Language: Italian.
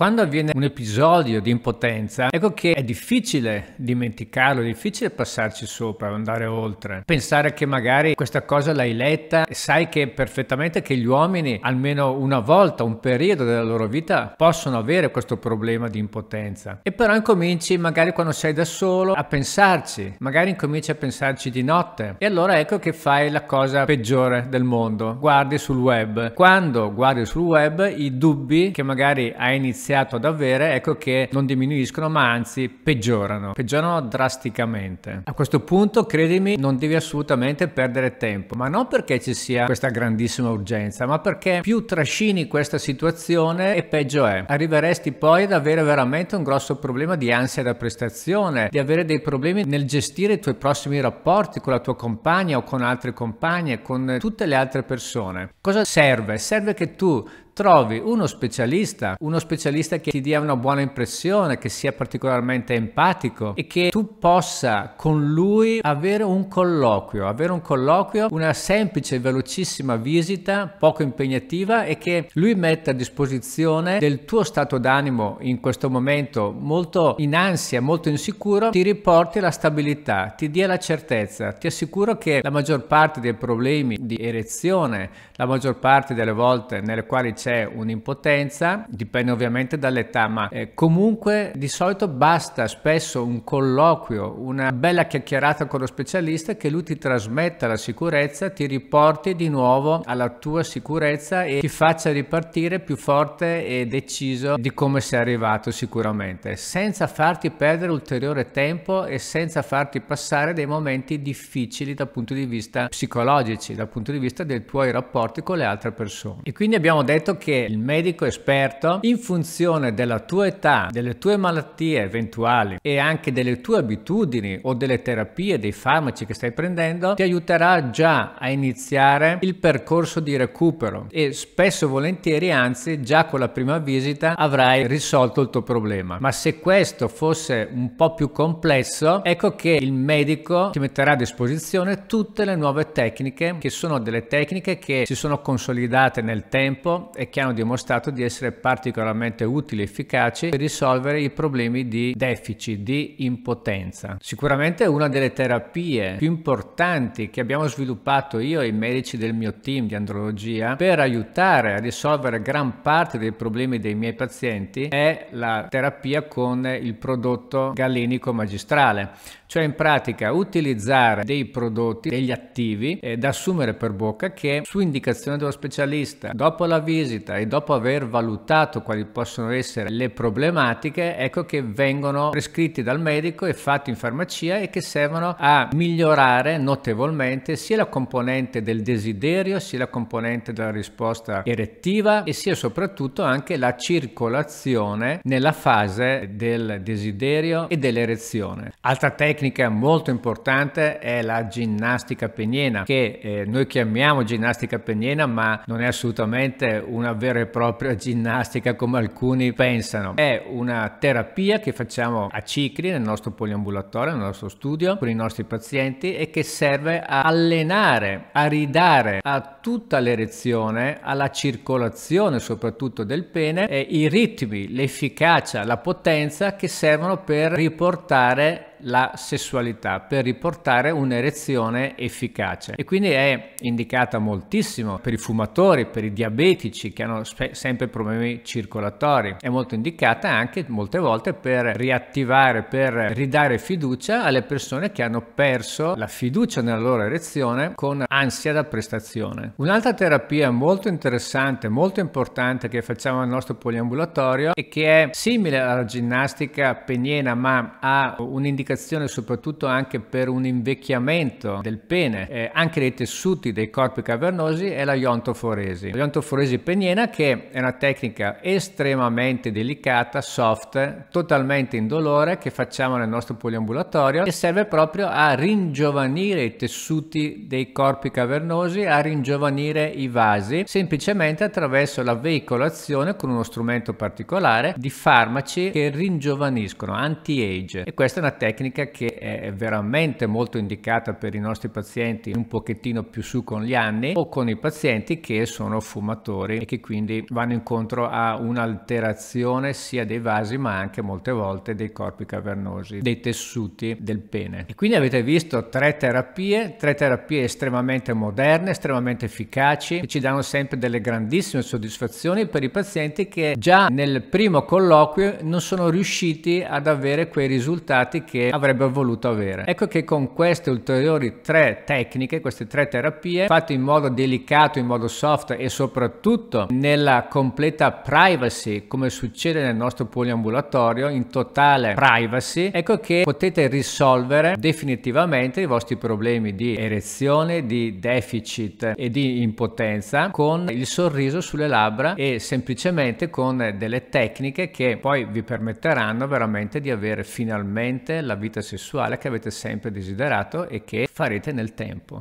Quando avviene un episodio di impotenza, ecco che è difficile dimenticarlo, è difficile passarci sopra, andare oltre. Pensare che magari questa cosa l'hai letta e sai che perfettamente che gli uomini almeno una volta, un periodo della loro vita, possono avere questo problema di impotenza. E però incominci magari quando sei da solo a pensarci, magari incominci a pensarci di notte. E allora ecco che fai la cosa peggiore del mondo, guardi sul web. Quando guardi sul web i dubbi che magari hai iniziato iniziato ad avere, ecco che non diminuiscono, ma anzi peggiorano, peggiorano drasticamente. A questo punto, credimi, non devi assolutamente perdere tempo, ma non perché ci sia questa grandissima urgenza, ma perché più trascini questa situazione e peggio è. Arriveresti poi ad avere veramente un grosso problema di ansia da prestazione, di avere dei problemi nel gestire i tuoi prossimi rapporti con la tua compagna o con altre compagne, con tutte le altre persone. Cosa serve? Serve che tu trovi uno specialista, uno specialista che ti dia una buona impressione, che sia particolarmente empatico e che tu possa con lui avere un colloquio, avere un colloquio, una semplice e velocissima visita, poco impegnativa e che lui metta a disposizione del tuo stato d'animo in questo momento molto in ansia, molto insicuro, ti riporti la stabilità, ti dia la certezza. Ti assicuro che la maggior parte dei problemi di erezione, la maggior parte delle volte nelle quali c'è c'è un'impotenza, dipende ovviamente dall'età, ma eh, comunque di solito basta spesso un colloquio, una bella chiacchierata con lo specialista che lui ti trasmetta la sicurezza, ti riporti di nuovo alla tua sicurezza e ti faccia ripartire più forte e deciso di come sei arrivato sicuramente, senza farti perdere ulteriore tempo e senza farti passare dei momenti difficili dal punto di vista psicologici, dal punto di vista dei tuoi rapporti con le altre persone. E quindi abbiamo detto nonché il medico esperto in funzione della tua età, delle tue malattie eventuali e anche delle tue abitudini o delle terapie, dei farmaci che stai prendendo, ti aiuterà già a iniziare il percorso di recupero e spesso e volentieri anzi già con la prima visita avrai risolto il tuo problema. Ma se questo fosse un po' più complesso, ecco che il medico ti metterà a disposizione tutte le nuove tecniche che sono delle tecniche che si sono consolidate nel tempo e che hanno dimostrato di essere particolarmente utili e efficaci per risolvere i problemi di deficit, di impotenza. Sicuramente una delle terapie più importanti che abbiamo sviluppato io e i medici del mio team di andrologia per aiutare a risolvere gran parte dei problemi dei miei pazienti è la terapia con il prodotto galenico magistrale, cioè in pratica utilizzare dei prodotti, degli attivi eh, da assumere per bocca che su indicazione dello specialista dopo la visita visita e dopo aver valutato quali possono essere le problematiche, ecco che vengono prescritti dal medico e fatti in farmacia e che servono a migliorare notevolmente sia la componente del desiderio, sia la componente della risposta erettiva e sia soprattutto anche la circolazione nella fase del desiderio e dell'erezione. Altra tecnica molto importante è la ginnastica peniena che eh, noi chiamiamo ginnastica peniena ma non è assolutamente un una vera e propria ginnastica come alcuni pensano, è una terapia che facciamo a cicli nel nostro poliambulatorio, nel nostro studio, con i nostri pazienti e che serve a allenare, a ridare a tutta l'erezione, alla circolazione soprattutto del pene, i ritmi, l'efficacia, la potenza che servono per riportare la sessualità per riportare un'erezione efficace e quindi è indicata moltissimo per i fumatori, per i diabetici che hanno sempre problemi circolatori, è molto indicata anche molte volte per riattivare, per ridare fiducia alle persone che hanno perso la fiducia nella loro erezione con ansia da prestazione. Un'altra terapia molto interessante, molto importante che facciamo al nostro poliambulatorio e che è simile alla ginnastica peniena ma ha un'indicazione indicazione soprattutto anche per un invecchiamento del pene, eh, anche dei tessuti dei corpi cavernosi, è la iontoforesi. La iontoforesi peniena che è una tecnica estremamente delicata, soft, totalmente indolore che facciamo nel nostro poliambulatorio e serve proprio a ringiovanire i tessuti dei corpi cavernosi, a ringiovanire i vasi, semplicemente attraverso la veicolazione con uno strumento particolare di farmaci che ringiovaniscono, anti-age. E questa è una tecnica tecnica che è veramente molto indicata per i nostri pazienti un pochettino più su con gli anni o con i pazienti che sono fumatori e che quindi vanno incontro a un'alterazione sia dei vasi ma anche molte volte dei corpi cavernosi, dei tessuti del pene. E quindi avete visto tre terapie, tre terapie estremamente moderne, estremamente efficaci che ci danno sempre delle grandissime soddisfazioni per i pazienti che già nel primo colloquio non sono riusciti ad avere quei risultati che avrebbe voluto avere. Ecco che con queste ulteriori tre tecniche, queste tre terapie, fatte in modo delicato, in modo soft e soprattutto nella completa privacy, come succede nel nostro poliambulatorio, in totale privacy, ecco che potete risolvere definitivamente i vostri problemi di erezione, di deficit e di impotenza con il sorriso sulle labbra e semplicemente con delle tecniche che poi vi permetteranno veramente di avere finalmente la vita sessuale che avete sempre desiderato e che farete nel tempo.